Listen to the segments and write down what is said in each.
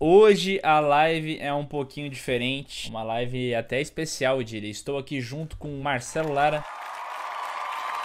Hoje a live é um pouquinho diferente, uma live até especial, eu diria. Estou aqui junto com o Marcelo Lara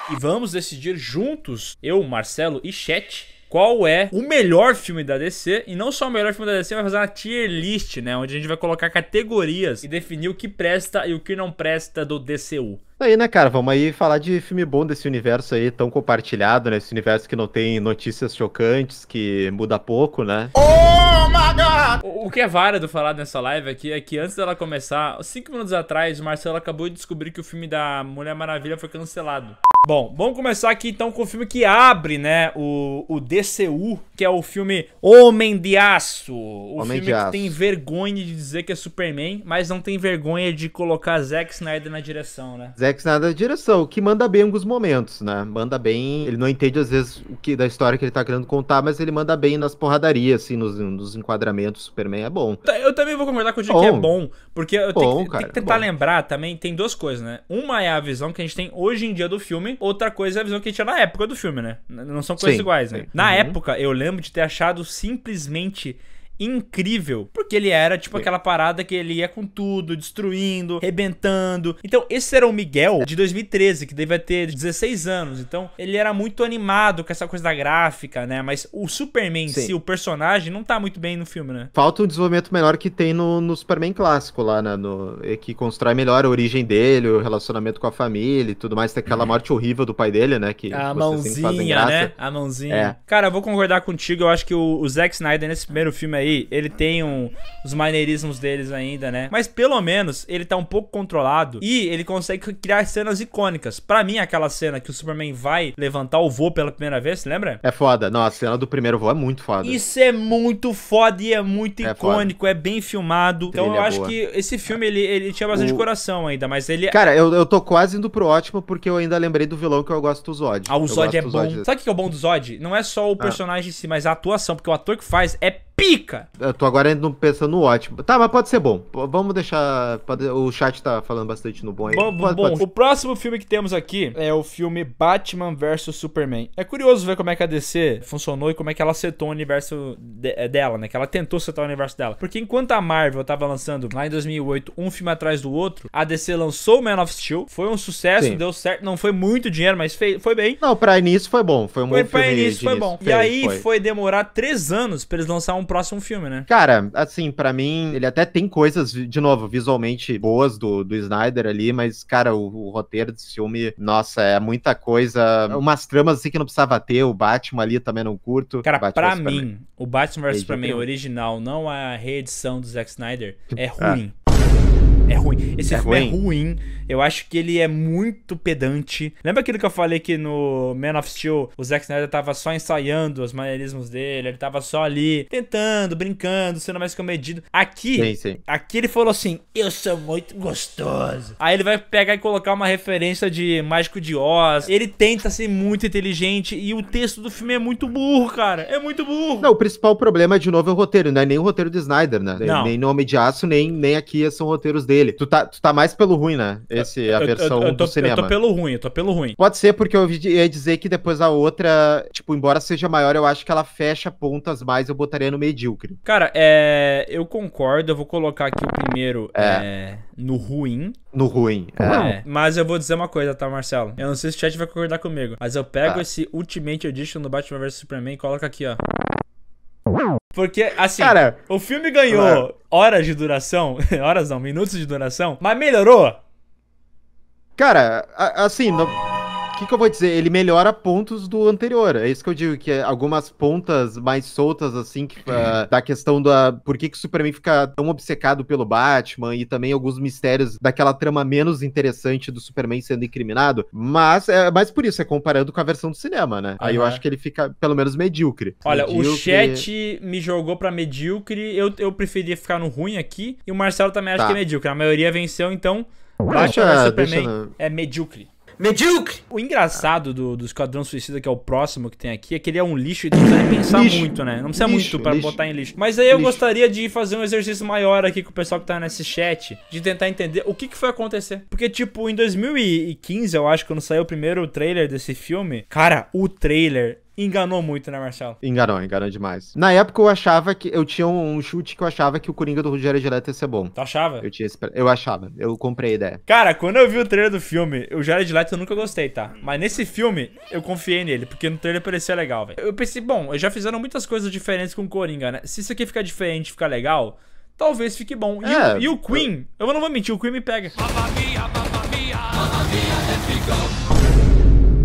e vamos decidir juntos, eu, Marcelo e Chet, qual é o melhor filme da DC. E não só o melhor filme da DC, vai fazer uma tier list, né? Onde a gente vai colocar categorias e definir o que presta e o que não presta do DCU. Tá aí, né, cara? Vamos aí falar de filme bom desse universo aí tão compartilhado, né? Esse universo que não tem notícias chocantes, que muda pouco, né? Oh my God! O, que é válido falar nessa live aqui é que antes dela começar, cinco minutos atrás, o Marcelo acabou de descobrir que o filme da Mulher Maravilha foi cancelado. Bom, vamos começar aqui então com o filme que abre, né, o, o DCU, que é o filme Homem de Aço. O Homem filme de Aço. que tem vergonha de dizer que é Superman, mas não tem vergonha de colocar Zack Snyder na direção, né? Zack Snyder na direção, que manda bem alguns momentos, né? Manda bem, ele não entende às vezes o que da história que ele tá querendo contar, mas ele manda bem nas porradarias, assim, nos, nos enquadramentos, Superman é bom. Eu também vou concordar com o que é bom, porque eu bom, tenho, cara, tenho, que tentar bom. lembrar também, tem duas coisas, né? Uma é a visão que a gente tem hoje em dia do filme, outra coisa é a visão que a gente tinha na época do filme, né? Não são coisas sim, iguais, né? Sim. Na uhum. época, eu lembro de ter achado simplesmente incrível, porque ele era tipo aquela parada que ele ia com tudo, destruindo, rebentando. Então, esse era o Miguel de 2013, que devia ter 16 anos. Então, ele era muito animado com essa coisa da gráfica, né? Mas o Superman Sim. em si, o personagem, não tá muito bem no filme, né? Falta um desenvolvimento melhor que tem no, no Superman clássico lá, né? No, que constrói melhor a origem dele, o relacionamento com a família e tudo mais. Tem aquela morte horrível do pai dele, né? Que a mãozinha, né? A mãozinha. É. Cara, eu vou concordar contigo. Eu acho que o, o Zack Snyder, nesse primeiro filme aí, aí, ele tem um, os maneirismos deles ainda, né? Mas pelo menos ele tá um pouco controlado e ele consegue criar cenas icônicas. Para mim, aquela cena que o Superman vai levantar o voo pela primeira vez, lembra? É foda. Não, a cena do primeiro voo é muito foda. Isso é muito foda e é muito é icônico, foda. é bem filmado. Então, Trilha então eu acho boa. que esse filme ele, ele tinha bastante o... coração ainda, mas ele. É Cara, eu, eu tô quase indo pro ótimo porque eu ainda lembrei do vilão que eu gosto do Zod. Ah, o Zod é bom. Zod. Sabe o que é o bom do Zod? Não é só o ah. personagem ah. em si, mas a atuação, porque o ator que faz é pica. Eu tô agora ainda pensando no ótimo. Tá, mas pode ser bom. P vamos deixar. Pode, o chat tá falando bastante no bom aí. Bom, pode, bom. Pode o próximo filme que temos aqui é o filme Batman vs Superman. É curioso ver como é que a DC funcionou e como é que ela setou o universo de eh, dela, né? Que ela tentou setar o universo dela. Porque enquanto a Marvel tava lançando lá em 2008 um filme atrás do outro, a DC lançou Man of Steel. Foi um sucesso, Sim. deu certo. Não foi muito dinheiro, mas foi bem. Não, pra início foi bom. Foi um foi, bom pra filme. início foi bom. Fez, e aí foi. foi demorar três anos pra eles lançar um próximo filme, né? Cara, assim, para mim, ele até tem coisas, de novo, visualmente boas do, do Snyder ali, mas, cara, o, o roteiro desse filme, nossa, é muita coisa. Umas tramas assim que não precisava ter, o Batman ali também não curto. Cara, Batman pra mim, o Batman vs Superman original, não a reedição do Zack Snyder, é ruim. Ah. É ruim. Esse é filme é ruim. é ruim. Eu acho que ele é muito pedante. Lembra aquilo que eu falei que no Man of Steel o Zack Snyder tava só ensaiando os maneirismos dele, ele tava só ali tentando, brincando, sendo mais comedido. Aqui, sim, sim. aqui ele falou assim: "Eu sou muito gostoso". Aí ele vai pegar e colocar uma referência de Mágico de Oz. Ele tenta ser muito inteligente e o texto do filme é muito burro, cara. É muito burro. Não, o principal problema de novo é o roteiro, não é nem o roteiro de Snyder, né? Não. Nem no Homem de Aço, nem nem aqui são roteiros dele dele. Tu tá, tu tá mais pelo ruim, né? Esse, a eu, versão eu, eu, tô, do cinema. Eu tô pelo ruim, eu tô pelo ruim. Pode ser porque eu ia dizer que depois a outra, tipo, embora seja maior, eu acho que ela fecha pontas mais, eu botaria no medíocre. Cara, é, eu concordo, eu vou colocar aqui o primeiro é. É, no ruim. No ruim, é. é mas eu vou dizer uma coisa, tá, Marcelo? Eu não sei se o chat vai concordar comigo, mas eu pego tá. esse Ultimate Edition do Batman vs Superman e coloco aqui, ó. Porque, assim, Cara, o filme ganhou é. horas de duração, horas não, minutos de duração, mas melhorou. Cara, assim, o que, que, eu vou dizer? Ele melhora pontos do anterior. É isso que eu digo, que algumas pontas mais soltas, assim, que, uh, da questão da. Por que, que o Superman fica tão obcecado pelo Batman e também alguns mistérios daquela trama menos interessante do Superman sendo incriminado. Mas é mais por isso, é comparando com a versão do cinema, né? Uhum. Aí eu acho que ele fica, pelo menos, medíocre. Olha, medíocre... o chat me jogou pra medíocre. Eu, eu preferia ficar no ruim aqui. E o Marcelo também acha tá. que é medíocre. A maioria venceu, então. Baixa, Superman deixa... é medíocre. Medíocre! O engraçado do, do Esquadrão Suicida, que é o próximo que tem aqui, é que ele é um lixo e não precisa pensar lixo. muito, né? Não precisa lixo, muito para botar em lixo. Mas aí eu lixo. gostaria de fazer um exercício maior aqui com o pessoal que tá nesse chat, de tentar entender o que, que foi acontecer. Porque, tipo, em 2015, eu acho, quando saiu o primeiro trailer desse filme, cara, o trailer Enganou muito, né, Marcelo? Enganou, enganou demais. Na época eu achava que. Eu tinha um chute que eu achava que o Coringa do Rogério Direto ia ser bom. Tu achava? Eu, tinha, eu achava. Eu comprei a ideia. Cara, quando eu vi o trailer do filme, o Jared Leto eu nunca gostei, tá? Mas nesse filme, eu confiei nele, porque no trailer parecia legal, velho. Eu pensei, bom, já fizeram muitas coisas diferentes com o Coringa, né? Se isso aqui ficar diferente, ficar legal, talvez fique bom. E, é, o, e o Queen, eu... eu... não vou mentir, o Queen me pega. Mamma mia, mamma mia, mamma mia, let's é go.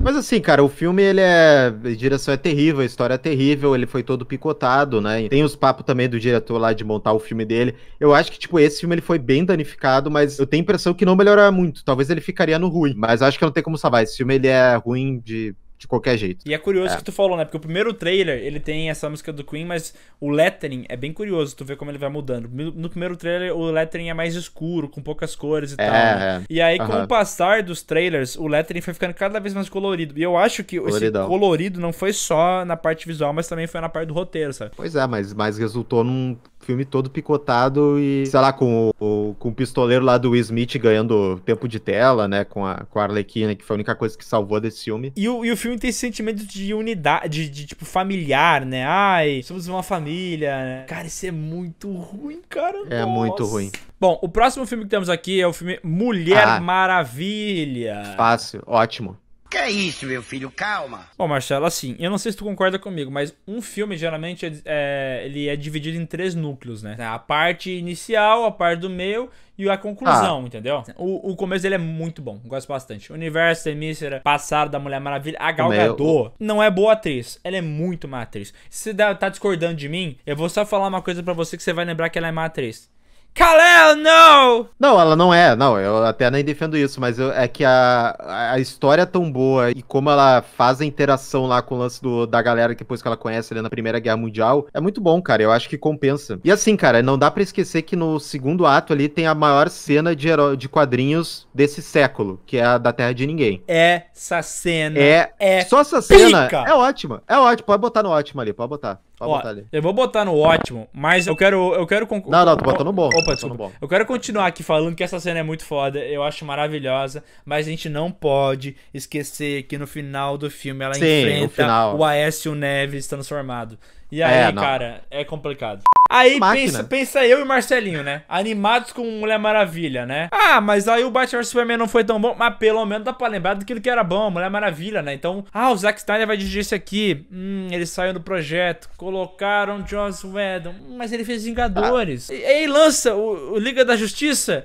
Mas assim, cara, o filme, ele é. A direção é terrível, a história é terrível, ele foi todo picotado, né? Tem os papos também do diretor lá de montar o filme dele. Eu acho que, tipo, esse filme ele foi bem danificado, mas eu tenho a impressão que não melhora muito. Talvez ele ficaria no ruim, mas acho que não tem como salvar. Esse filme, ele é ruim de de qualquer jeito. E é curioso é. que tu falou, né? Porque o primeiro trailer, ele tem essa música do Queen, mas o lettering é bem curioso, tu vê como ele vai mudando. No primeiro trailer, o lettering é mais escuro, com poucas cores e é, tal. Né? É. E aí, uhum. com o passar dos trailers, o lettering foi ficando cada vez mais colorido. E eu acho que Coloridão. esse colorido não foi só na parte visual, mas também foi na parte do roteiro, sabe? Pois é, mas, mas resultou num filme todo picotado e, sei lá, com o, com o pistoleiro lá do Will Smith ganhando tempo de tela, né? Com a, com a Arlequina, que foi a única coisa que salvou desse filme. E o, e o filme tem esse sentimento de unidade, de, de tipo familiar, né? Ai, somos uma família. Né? Cara, isso é muito ruim, cara. É nossa. muito ruim. Bom, o próximo filme que temos aqui é o filme Mulher ah, Maravilha. Fácil, ótimo. Que é isso, meu filho? Calma. Bom, Marcelo, assim, eu não sei se tu concorda comigo, mas um filme geralmente é, é, ele é dividido em três núcleos, né? A parte inicial, a parte do meio e a conclusão, ah. entendeu? O, o, começo dele é muito bom, gosto bastante. Universo, Temícera, Passado da Mulher Maravilha, a Gal Gadot não é boa atriz, ela é muito má atriz. Se você tá discordando de mim, eu vou só falar uma coisa para você que você vai lembrar que ela é má atriz. Kalel, não! Não, ela não é, não, eu até nem defendo isso, mas eu, é que a, a história é tão boa e como ela faz a interação lá com o lance do, da galera que depois que ela conhece ali na Primeira Guerra Mundial, é muito bom, cara, eu acho que compensa. E assim, cara, não dá para esquecer que no segundo ato ali tem a maior cena de, herói de quadrinhos desse século, que é a da Terra de Ninguém. Essa cena é, é só essa pica. cena é ótima, é ótimo, pode botar no ótimo ali, pode botar. Ó, botar ali. Eu vou botar no ótimo, mas eu quero. Eu quero conc... Não, não, tu botou no bom. Opa, desculpa. Bom. Eu quero continuar aqui falando que essa cena é muito foda, eu acho maravilhosa, mas a gente não pode esquecer que no final do filme ela Sim, enfrenta o Aécio Neves transformado. E é, aí, é, cara, é complicado. Aí pensa, pensa eu e Marcelinho, né? Animados com Mulher Maravilha, né? Ah, mas aí o Batman Superman não foi tão bom, mas pelo menos dá pra lembrar daquilo que era bom, Mulher Maravilha, né? Então, ah, o Zack Snyder vai dirigir isso aqui. Hum, ele saiu do projeto. Colocaram Joss Whedon, hum, mas ele fez Vingadores. Ah. E aí lança o, o Liga da Justiça.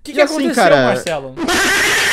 O que, que, que assim, aconteceu, cara... Marcelo?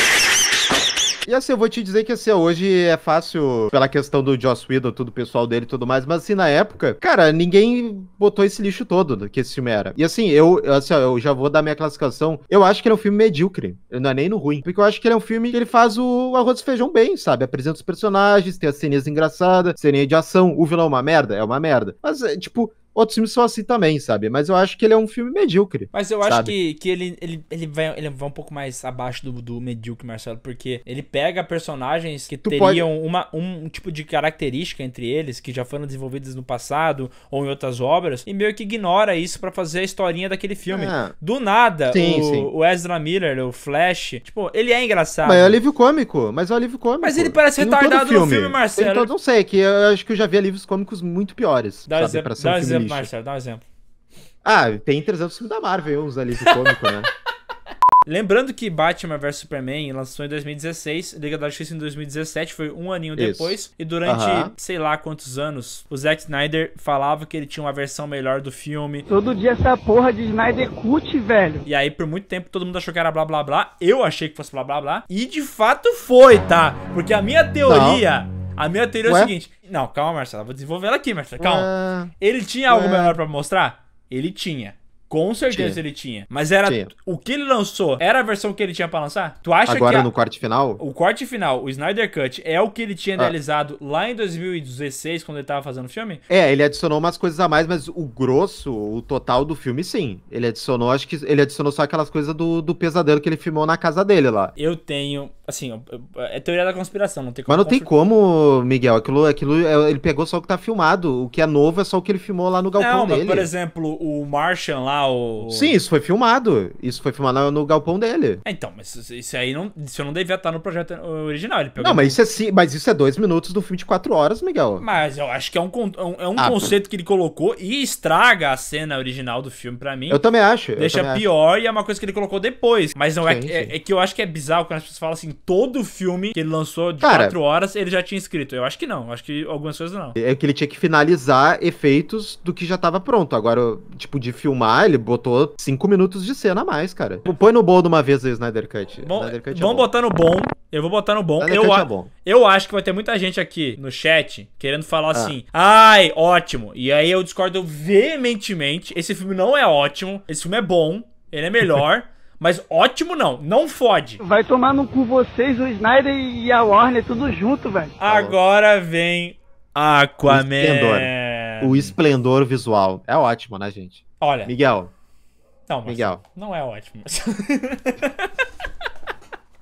E assim, eu vou te dizer que assim, hoje é fácil pela questão do Joss Whedon, tudo pessoal dele e tudo mais, mas assim, na época, cara, ninguém botou esse lixo todo que esse filme era. E assim, eu, assim, eu já vou dar minha classificação. Eu acho que ele é um filme medíocre, não é nem no ruim, porque eu acho que ele é um filme que ele faz o arroz e feijão bem, sabe? Apresenta os personagens, tem as cenas engraçadas, ceninha de ação, o vilão é uma merda, é uma merda. Mas, é, tipo, outros filmes são assim também, sabe? Mas eu acho que ele é um filme medíocre. Mas eu sabe? acho que, que ele, ele, ele, vai, ele vai um pouco mais abaixo do, do medíocre, Marcelo, porque ele pega personagens que tu teriam pode... uma, um, tipo de característica entre eles, que já foram desenvolvidas no passado ou em outras obras, e meio que ignora isso para fazer a historinha daquele filme. É. Do nada, sim, o, sim. o Ezra Miller, o Flash, tipo, ele é engraçado. Mas é alívio cômico, mas é alívio cômico. Mas ele parece retardado filme. no filme, Marcelo. Então, não sei, que eu acho que eu já vi alívios cômicos muito piores, Dá sabe? Pra ser um filme exemplo, Marcelo, dá um exemplo. Ah, tem 300 filmes da Marvel, uns ali lixo cômico, né? Lembrando que Batman vs Superman lançou em 2016, Liga da Justiça em 2017, foi um aninho Isso. depois. E durante sei lá quantos anos, o Zack Snyder falava que ele tinha uma versão melhor do filme. Todo dia essa porra de Snyder cut, velho. E aí, por muito tempo, todo mundo achou que era blá blá blá. Eu achei que fosse blá blá blá. E de fato foi, tá? Porque a minha teoria. Não a minha teoria Ué? é o seguinte. Não, calma, Marcelo. Vou desenvolver ela aqui, Marcelo. Calma. Ué? Ah, Ele tinha algo melhor para mostrar? Ele tinha. Com certeza tinha. ele tinha. Mas era tinha. o que ele lançou, era a versão que ele tinha para lançar? Tu acha Agora que agora no corte final? O corte final, o Snyder Cut, é o que ele tinha ah. realizado lá em 2016 quando ele tava fazendo o filme? É, ele adicionou umas coisas a mais, mas o grosso, o total do filme sim. Ele adicionou, acho que ele adicionou só aquelas coisas do, do pesadelo que ele filmou na casa dele lá. Eu tenho, assim, é teoria da conspiração, não tem como Mas não tem como, Miguel, aquilo, aquilo é, ele pegou só o que tá filmado, o que é novo é só o que ele filmou lá no galpão não, mas, dele. por exemplo, o Martian lá o. Sim, isso foi filmado. Isso foi filmado no galpão dele. É, então, mas isso aí não, isso não devia estar no projeto original. não, mas isso, é, sim, mas isso é dois minutos do filme de quatro horas, Miguel. Mas eu acho que é um, é, é um ah, conceito que ele colocou e estraga a cena original do filme para mim. Eu também acho. Deixa também pior acho. e é uma coisa que ele colocou depois. Mas não é sim, é, é, é que eu acho que é bizarro quando as pessoas falam assim: todo filme que ele lançou de Cara, quatro horas ele já tinha escrito. Eu acho que não. Acho que algumas coisas não. É que ele tinha que finalizar efeitos do que já estava pronto. Agora, tipo, de filmar, ele botou cinco minutos de cena a mais, cara. Tipo, põe no bom de uma vez o Snyder Cut. Bom, Snyder Cut é vamos bom. botar no bom. Eu vou botar no bom. Eu, é bom. eu acho que vai ter muita gente aqui no chat querendo falar ah. assim: ai, ótimo. E aí eu discordo veementemente. Esse filme não é ótimo. Esse filme é bom. Ele é melhor. Mas ótimo não, não fode. Vai tomar no cu vocês, o Snyder e a Warner, tudo junto, velho. Tá Agora vem Aquaman. O esplendor. o esplendor visual. É ótimo, né, gente? Olha. Miguel. Não, Miguel. não é ótimo.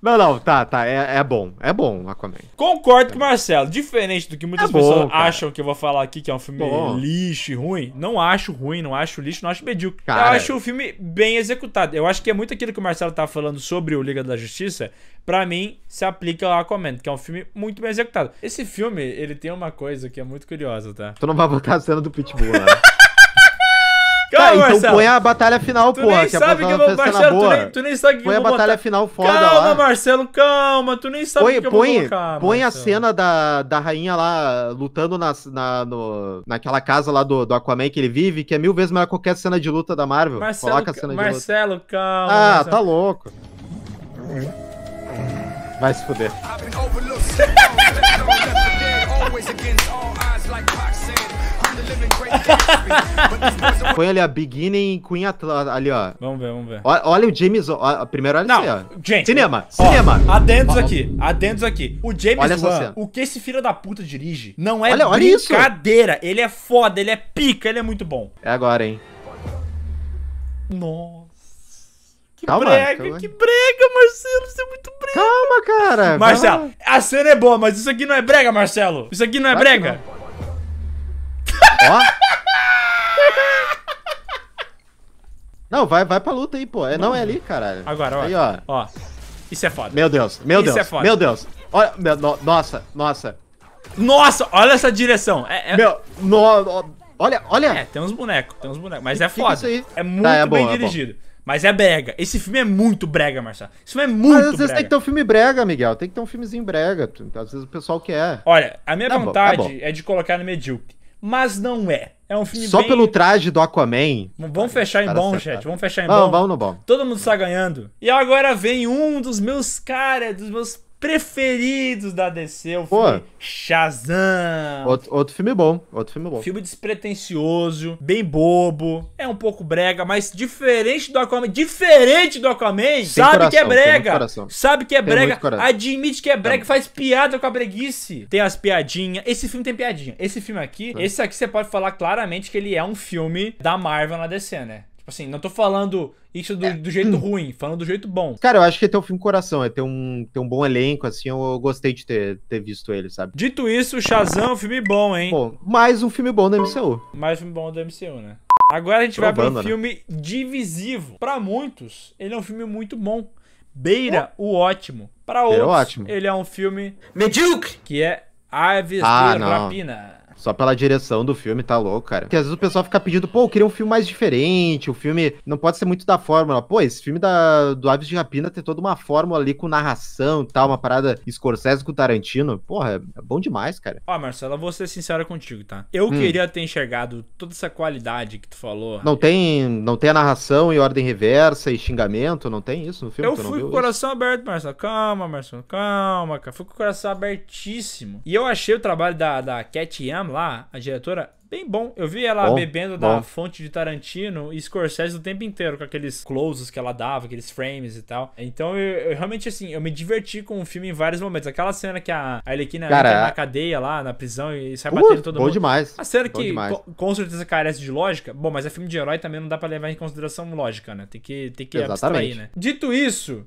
Não, não, tá, tá. É, é bom. É bom Aquaman. Concordo é. com o Marcelo. Diferente do que muitas é bom, pessoas cara. acham que eu vou falar aqui, que é um filme bom. lixo e ruim. Não acho ruim, não acho lixo, não acho medíocre. Cara. Eu acho o filme bem executado. Eu acho que é muito aquilo que o Marcelo tá falando sobre o Liga da Justiça. Pra mim, se aplica ao Aquaman, que é um filme muito bem executado. Esse filme, ele tem uma coisa que é muito curiosa, tá? Tu não vai botar a cena do Pitbull, né? Calma, tá, então Marcelo. põe a batalha final, tu Nem sabe que eu vou, Marcelo, tu nem, tu nem, sabe que põe eu vou a batalha final foda Calma, lá. Marcelo, calma. Tu nem sabe põe, que eu vou colocar, Põe Marcelo. a cena da, da rainha lá lutando na, na, no, naquela casa lá do, do Aquaman que ele vive, que é mil vezes melhor que qualquer cena de luta da Marvel. Marcelo, Coloca a cena de Marcelo, luta. calma. Ah, Marcelo. tá louco. Vai se fuder. Põe ali a Beginning Queen atrás, ali, ó. Vamos ver, vamos ver. Olha, olha o James, ó, primeiro olha isso aí, ó. Gente, cinema, ó, cinema. Adendos aqui, adendos aqui. O James olha Wan, o que esse filho da puta dirige, não é olha, brincadeira. Ele é foda, ele é pica, ele é muito bom. É agora, hein. Nossa. Que calma, brega, calma. que brega, Marcelo, Você é muito brega. Calma, cara. Marcelo, calma. a cena é boa, mas isso aqui não é brega, Marcelo. Isso aqui não é Vai brega. Ó. Não, vai, vai pra luta aí, pô. É, não é ali, caralho. Agora, ó. Aí, ó. ó. Isso é foda. Meu Deus, meu Isso é Deus. É meu Deus. Olha, meu, no, nossa, nossa. Nossa, olha essa direção. É, é... Meu, no, no, olha, olha. É, tem uns bonecos, tem uns bonecos. Mas que, é, é foda. É, tá, é muito tá, bem dirigido. Mas é brega. Esse filme é muito brega, Marcelo. Esse filme é muito brega. Mas às vezes brega. tem que ter um filme brega, Miguel. Tem que ter um filmezinho brega. Às vezes o pessoal quer. Olha, a minha tá vontade bom, tá bom. é de colocar no medíocre mas não é. É um filme Só bem... pelo traje do Aquaman. Vamos fechar em bom, gente. Vamos fechar em bom. Tá- vamos, vamos no bom. Todo mundo está ganhando. E agora vem um dos meus caras, dos meus preferidos da DC, o Pô. filme Shazam. Outro, outro, filme bom, outro filme bom. Filme despretensioso, bem bobo, é um pouco brega, mas diferente do Aquaman, diferente do Aquaman, tem sabe coração, que é brega, sabe que é tem brega, admite que é brega, tá. faz piada com a breguice. Tem as piadinhas, esse filme tem piadinha. Esse filme aqui, é. esse aqui você pode falar claramente que ele é um filme da Marvel na DC, né? assim, não tô falando isso do, é. do jeito ruim, falando do jeito bom. Cara, eu acho que é ter um filme coração, é ter um, ter um bom elenco, assim, eu gostei de ter, ter visto ele, sabe? Dito isso, Shazam é um filme bom, hein? Bom, mais um filme bom da MCU. Mais um filme bom da MCU, né? Agora a gente vai para um né? filme né? divisivo. Para muitos, ele é um filme muito bom. Beira o ótimo. Para outros, é ótimo. ele é um filme medíocre, que é Aves ah, de não. Só pela direção do filme, tá louco, cara. Porque às vezes o pessoal fica pedindo, pô, eu queria um filme mais diferente, o filme não pode ser muito da fórmula. Pô, esse filme da, do Aves de Rapina tem toda uma fórmula ali com narração e tal, uma parada Scorsese com Tarantino. Porra, é bom demais, cara. Ó, Marcelo, eu vou ser sincero contigo, tá? Eu hum. queria ter enxergado toda essa qualidade que tu falou. Não tem, não tem a narração e ordem reversa e xingamento, não tem isso no filme? Eu fui com o coração isso? aberto, Marcelo. Calma, Marcelo, calma, cara. Fui com o coração abertíssimo. E eu achei o trabalho da, da Cat Yam lá, a diretora, bem bom. Eu vi ela bom, bebendo bom. da fonte de Tarantino e Scorsese o tempo inteiro, com aqueles closes que ela dava, aqueles frames e tal. Então eu, eu realmente, assim, eu me diverti com o filme em vários momentos. Aquela cena que a, a Arlequina cara, entra na cadeia lá, na prisão e sai uh, batendo todo bom mundo. demais. A cena que com, com, certeza carece de lógica. Bom, mas é filme de herói também não dá para levar em consideração lógica, né? Tem que, tem que abstrair, né? Dito isso,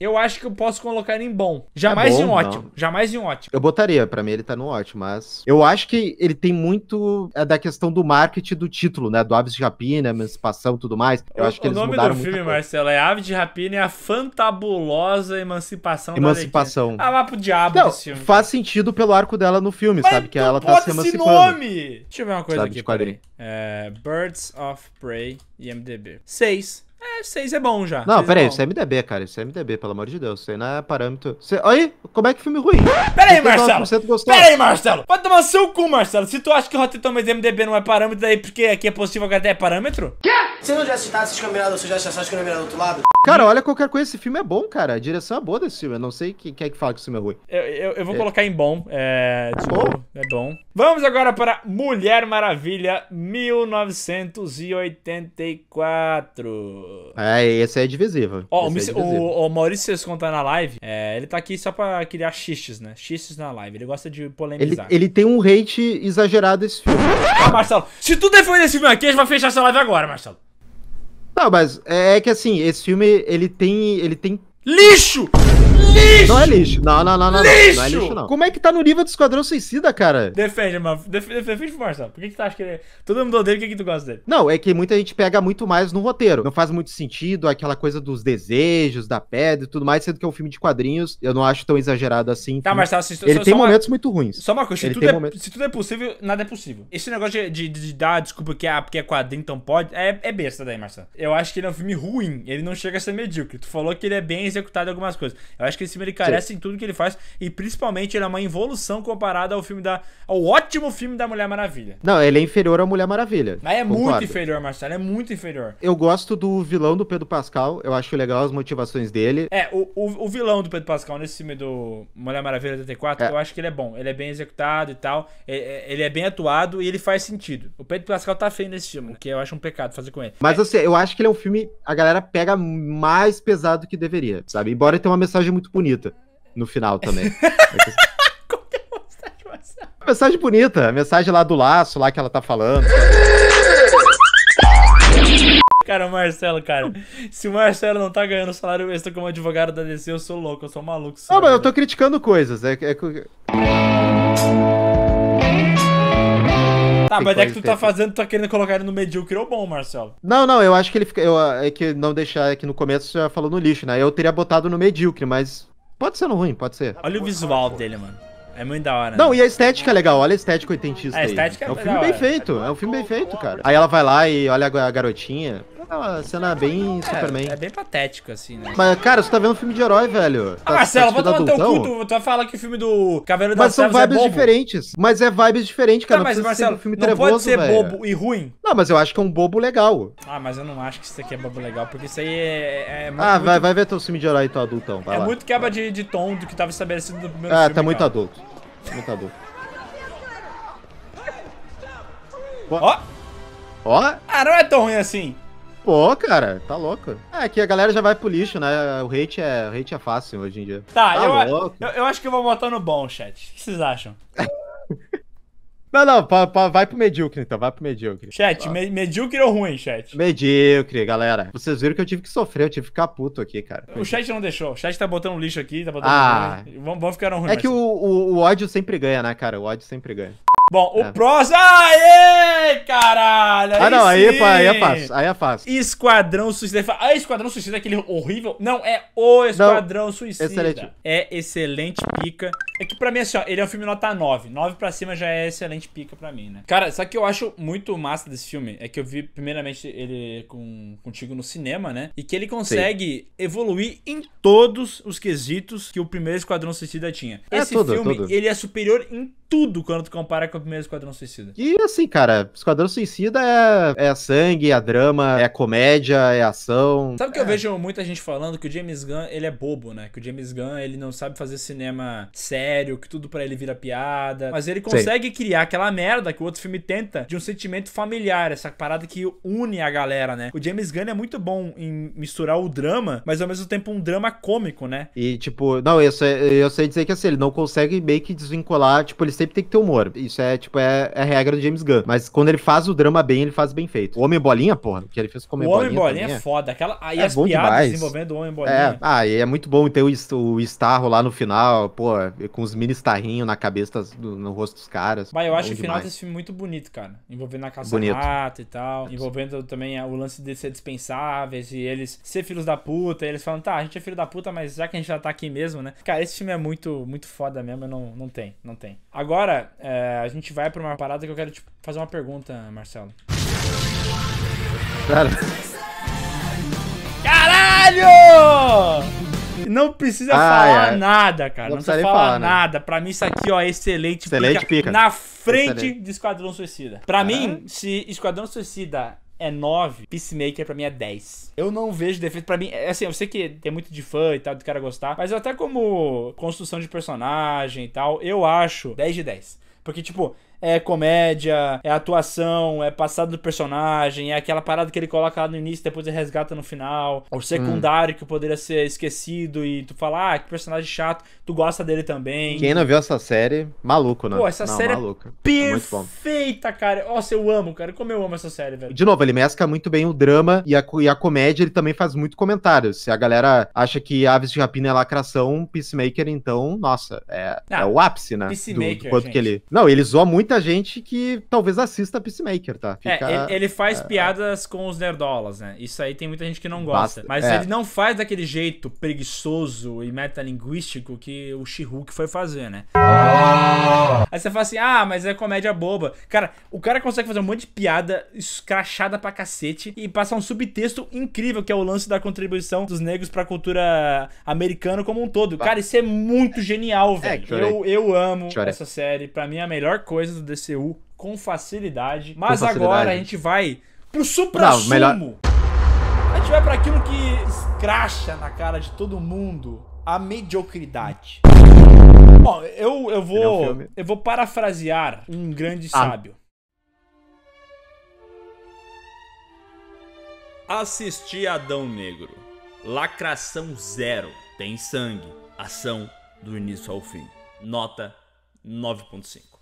eu acho que eu posso colocar ele em bom. Jamais é bom, em ótimo. Não. Jamais em ótimo. Eu botaria, para mim ele tá no ótimo, mas eu acho que ele tem muito é, da questão do marketing do título, né? Do Aves de Rapina, Emancipação tudo mais. Eu o, acho que eles mudaram O nome do filme, Marcelo, é Aves de Rapina e a Fantabulosa Emancipação Emancipação. Da ah, lá pro diabo não, esse filme. faz sentido pelo arco dela no filme, mas sabe? Que ela tá se emancipando. esse nome! Deixa eu ver uma coisa sabe, aqui, peraí. É, Birds of Prey, e IMDB. 6. 6 é bom já. Não, é peraí, é isso é MDB, cara. Isso é MDB, pelo amor de Deus. Isso aí não é parâmetro. Isso... Aí, como é que filme ruim? Peraí, Marcelo. Peraí, Marcelo. Pode tomar seu cu, Marcelo. Se tu acha que o Rotten Tomatoes MDB não é parâmetro, daí porque aqui é possível que até é parâmetro? Quê? Se não já citado esses combinados, se já achasse que não do outro lado. Cara, olha qualquer coisa, esse filme é bom, cara. A direção é boa desse filme. Eu não sei quem, que é que fala que esse filme é ruim. Eu, eu, eu vou é. colocar em bom. É. Tá tipo, bom. É bom. Vamos agora para Mulher Maravilha 1984. É, esse é divisível. Ó, é o, é o, o, Maurício Sesconta tá na live, é, ele tá aqui só pra criar xistes, né? Xistes na live. Ele gosta de polemizar. Ele, ele tem um hate exagerado esse filme. Ah, Marcelo, se tu defender esse filme aqui, a gente vai fechar essa live agora, Marcelo. Não, mas é, é que assim, esse filme, ele tem. Ele tem. Lixo! Lixo! Não é lixo. Não, não, não, não. Lixo! Não é lixo, não. Como é que tá no nível do Esquadrão Suicida, cara? Defende, mano. Defende, defende Marcelo. Por que, que tu acha que ele é- Todo mundo odeia, por que, que tu gosta dele? Não, é que muita gente pega muito mais no roteiro. Não faz muito sentido aquela coisa dos desejos, da pedra e tudo mais, sendo que é um filme de quadrinhos. Eu não acho tão exagerado assim. Tá, Marcelo, se, Ele só, tem só momentos uma... muito ruins. Só uma coisa, se, tudo é, se tudo é possível, nada é possível. Esse negócio de, de, de dar desculpa que é, porque é quadrinho, então pode, é, é besta daí, Marcelo. Eu acho que ele é um filme ruim. Ele não chega a ser medíocre. Tu falou que ele é bem executado em algumas coisas. Eu acho que esse filme ele carece Sim. em tudo que ele faz. E principalmente ele é uma involução comparada ao filme da. ao ótimo filme da Mulher Maravilha. Não, ele é inferior à Mulher Maravilha. Mas é concordo. muito inferior, Marcelo. É muito inferior. Eu gosto do vilão do Pedro Pascal. Eu acho legal as motivações dele. É, o, o, o vilão do Pedro Pascal nesse filme do Mulher Maravilha 84, é. eu acho que ele é bom. Ele é bem executado e tal. É, é, ele é bem atuado e ele faz sentido. O Pedro Pascal tá feio nesse filme, o que eu acho um pecado fazer com ele. Mas é. assim, eu acho que ele é um filme. A galera pega mais pesado que deveria, sabe? Embora tenha uma mensagem muito muito bonita no final também. a mensagem bonita, a mensagem lá do laço, lá que ela tá falando. Cara, o Marcelo, cara, se o Marcelo não tá ganhando salário extra como advogado da DC, eu sou louco, eu sou maluco. Não, ah, mas eu tô criticando coisas. É, é... Ah, mas é que tu tá fazendo, tu tá querendo colocar ele no medíocre ou bom, Marcelo. Não, não, eu acho que ele fica. Eu, é que não deixar aqui é no começo já falou no lixo, né? Eu teria botado no medíocre, mas pode ser no ruim, pode ser. Olha o visual dele, mano. É muito da hora. Não, né? e a estética é legal. Olha a estética oitentista. É, a estética aí. é, é um filme bem feito. É um filme bem feito, cara. Aí ela vai lá e olha a garotinha. É uma cena é, bem é, Superman. É bem patético, assim, né? Mas, cara, você tá vendo um filme de herói, velho. Tá, ah, Marcelo, tá vou tomar teu cu. Tu, vai falar que o filme do Cavaleiro das Trevas é bobo. Mas são vibes diferentes. Mas é vibes diferentes, cara. Tá, mas, Marcelo, um filme não trevoso, pode ser bobo e ruim. Não, mas eu acho que é um bobo legal. Ah, mas eu não acho que isso aqui é bobo legal, porque isso aí é... é, é muito, ah, vai, muito... vai ver teu filme de herói e teu adultão. Vai é lá. muito quebra de, de tom do que tava estabelecido no primeiro ah, filme. Ah, tá muito cara. Então. adulto. Comentador. Ó! Ó! Ah, não é tão ruim assim. Pô, cara, tá louco. É que a galera já vai pro lixo, né? O hate é, o hate é fácil hoje em dia. Tá, tá eu, eu, eu, acho que eu vou botar no bom, chat. O que vocês acham? Não, não, pra, pra, vai pro medíocre, então, vai pro medíocre. Chat, me, medíocre ou ruim, chat? Medíocre, galera. Vocês viram que eu tive que sofrer, eu tive que ficar puto aqui, cara. O chat não deixou, o chat tá botando lixo aqui, tá botando ah. Vamos, ficar no ruim. É que o, o, o ódio sempre ganha, né, cara? O ódio sempre ganha. Bom, o é. próximo. Aê, caralho! Ah, aí ah, não, aí é, aí é fácil. Aí é fácil. Esquadrão Suicida. Ah, Esquadrão Suicida é aquele horrível. Não, é o Esquadrão não. Suicida. Excelente. É excelente pica. É que pra mim, assim, ó, ele é um filme nota 9. 9 pra cima já é excelente pica pra mim, né? Cara, sabe o que eu acho muito massa desse filme? É que eu vi, primeiramente, ele com, contigo no cinema, né? E que ele consegue Sim. evoluir em todos os quesitos que o primeiro Esquadrão Suicida tinha. É Esse tudo, filme, tudo. ele é superior em tudo quando tu compara com o primeiro Esquadrão Suicida. E assim, cara, Esquadrão Suicida é, é sangue, é drama, é comédia, é ação. Sabe o é. que eu é. vejo muita gente falando? Que o James Gunn, ele é bobo, né? Que o James Gunn, ele não sabe fazer cinema sério, que tudo para ele vira piada. Mas ele consegue Sim. criar aquela merda que o outro filme tenta de um sentimento familiar, essa parada que une a galera, né? O James Gunn é muito bom em misturar o drama, mas ao mesmo tempo um drama cômico, né? E tipo, não, eu sei, eu sei dizer que assim, ele não consegue meio que desvincular, tipo, ele sempre tem que ter humor. Isso é, tipo, é, é regra do James Gunn. Mas quando ele faz o drama bem, ele faz bem feito. O Homem Bolinha, porra, que ele fez com o Homem Bolinha. O Homem Bolinha, é, é foda. Aquela, aí é as piadas demais. desenvolvendo o Homem Bolinha. É, ah, e é muito bom ter o, o Starro lá no final, pô, com os mini Starrinhos na cabeça, no, no, rosto dos caras. Mas eu acho o final demais. desse filme muito bonito, cara. Envolvendo a casa caça e tal. É envolvendo também o lance de ser dispensáveis e eles ser filhos da puta. E eles falam, tá, a gente é filho da puta, mas já que a gente já tá aqui mesmo, né? Cara, esse filme é muito, muito foda mesmo. Não, não tem, não tem. Agora, Agora, é, a gente vai pra uma parada que eu quero te tipo, fazer uma pergunta, Marcelo. Cara. Caralho! Não precisa ah, falar é. nada, cara. Não, não precisa falar, falar né? nada. Pra mim, isso aqui, ó, é excelente. Excelente pica. pica. Na frente excelente. de Esquadrão Suicida. Pra mim, se Esquadrão Suicida é 9, Peacemaker pra mim é 10. Eu não vejo defeito. pra mim, é assim, eu sei que tem muito de fã e tal, do cara gostar, mas até como construção de personagem e tal, eu acho 10 de 10. Porque, tipo, é comédia, é atuação, é passado do personagem, é aquela parada que ele coloca lá no início, depois ele resgata no final, é o secundário hum. que poderia ser esquecido e tu fala, ah, que personagem chato, tu gosta dele também. Quem não viu essa série, maluco, né? Pô, essa não, série é, é perfeita, cara. Nossa, eu amo, cara. Como eu amo essa série, velho. De novo, ele mescla muito bem o drama e a, e a comédia, ele também faz muito comentário. Se a galera acha que Aves de Rapina é lacração, Peacemaker, então, nossa, é, ah, é o ápice, né? Peacemaker, do, do quanto gente. que ele... Não, ele zoa muito muita gente que talvez assista Peacemaker, tá? É, Fica, é, ele, ele faz é, é, piadas com os nerdolas, né? Isso aí tem muita gente que não gosta. Basta, mas é. ele não faz daquele jeito preguiçoso e metalinguístico que o she foi fazer, né? Ah! Aí você fala assim, ah, mas é comédia boba. Cara, o cara consegue fazer um monte de piada escrachada pra cacete e passar um subtexto incrível, que é o lance da contribuição dos negros pra cultura americana como um todo. Cara, isso é muito genial, é, velho. eu, eu amo essa série. Pra mim é a melhor coisa do DCU com facilidade. Mas com facilidade. agora a gente vai pro supra-sumo. Melhor... A gente vai para aquilo que escracha na cara de todo mundo a mediocridade. Bom, eu, eu vou eu vou parafrasear um grande ah. sábio. Assisti Adão Negro. Lacração zero. Tem sangue. Ação do início ao fim. Nota 9.5.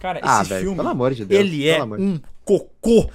Cara, ah, esse velho, filme. Pelo amor de Deus. Ele é amor. um cocô.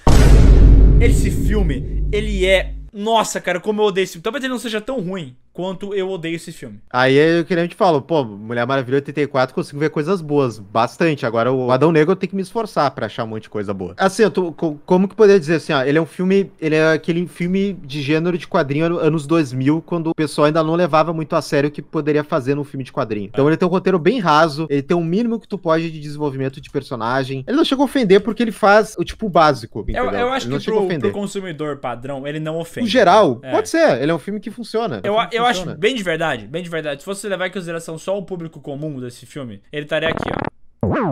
Esse filme, ele é. Nossa, cara, como eu odeio esse filme. Talvez ele não seja tão ruim, quanto eu odeio esse filme. Aí é eu que a te falo, pô, Mulher Maravilha 84 consigo ver coisas boas, bastante. Agora o Adão Negro eu tenho que me esforçar para achar um monte de coisa boa. Assim, tô, como que poderia dizer assim, ó, ele é um filme, ele é aquele filme de gênero de quadrinho anos 2000, quando o pessoal ainda não levava muito a sério o que poderia fazer num filme de quadrinho. Então ele tem um roteiro bem raso, ele tem o um mínimo que tu pode de desenvolvimento de personagem. Ele não chega a ofender porque ele faz o tipo básico, eu, eu, acho ele que pro, pro, consumidor padrão ele não ofende. No geral, é. pode ser, ele é um filme que funciona. Eu, eu eu acho bem de verdade, bem de verdade. Se fosse levar em consideração só o público comum desse filme, ele estaria aqui, ó.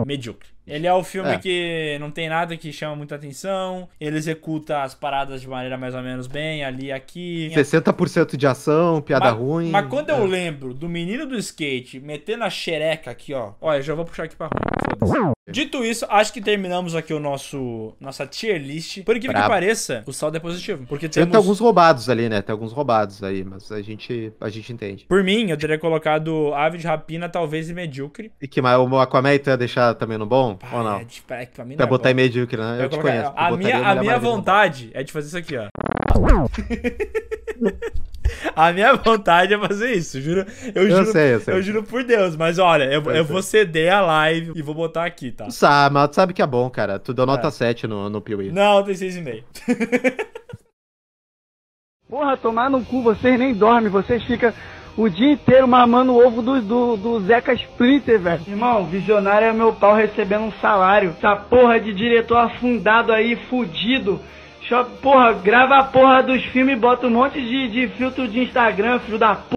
Medíocre. Ele é o filme é. que não tem nada que chama muita atenção, ele executa as paradas de maneira mais ou menos bem, ali aqui. 60% de ação, piada mas, ruim. Mas quando é. eu lembro do menino do skate metendo a xereca aqui, ó. Olha, já vou puxar aqui pra ruim. Dito isso, acho que terminamos aqui o nosso nossa tier list. Por incrível que pareça, o saldo é positivo. Porque temos... Tem alguns roubados ali, né? Tem alguns roubados aí, mas a gente, a gente entende. Por mim, eu teria colocado Ave de Rapina, talvez e Medíocre. E que mas o Aquaman tu ia deixar também no bom? Pá, ou não? É, pra, é pra mim não pra é botar bom. em medíocre, né? Eu, eu te colocar, conheço. A minha, a minha vontade é de fazer isso aqui, ó. A minha vontade é fazer isso, juro. Eu, juro, eu, sei, eu, sei. eu juro por Deus, mas olha, eu, eu, eu vou ceder a live e vou botar aqui, tá? Sabe, mas tu sabe que é bom, cara. Tu deu tá. nota é. 7 no, no Piuí. Não, tem 6,5. Porra, tomar no cu, vocês nem dormem, vocês ficam o dia inteiro mamando o ovo do, do, do Zeca Splitter velho. Irmão, visionário é meu pau recebendo um salário. Essa porra de diretor afundado aí, fudido. Porra, grava a porra dos filmes e bota um monte de, de filtro de Instagram, filho da porra.